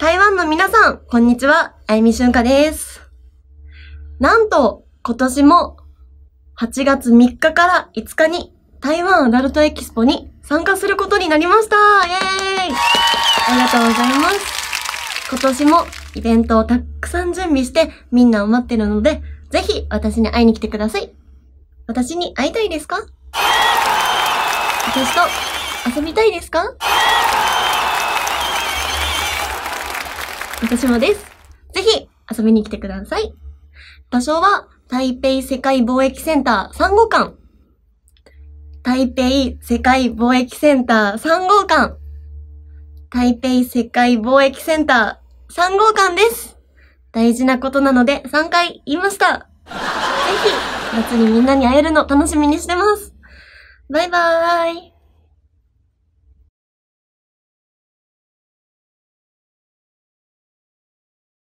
台湾の皆さん、こんにちは。あゆみしゅんかです。なんと、今年も8月3日から5日に台湾アダルトエキスポに参加することになりましたイェーイありがとうございます。今年もイベントをたくさん準備してみんなを待ってるので、ぜひ私に会いに来てください。私に会いたいですか私と遊びたいですか私もです。ぜひ遊びに来てください。場所は台北世界貿易センター3号館。台北世界貿易センター3号館。台北世界貿易センター3号館です。大事なことなので3回言いました。ぜひ、夏にみんなに会えるの楽しみにしてます。バイバーイ。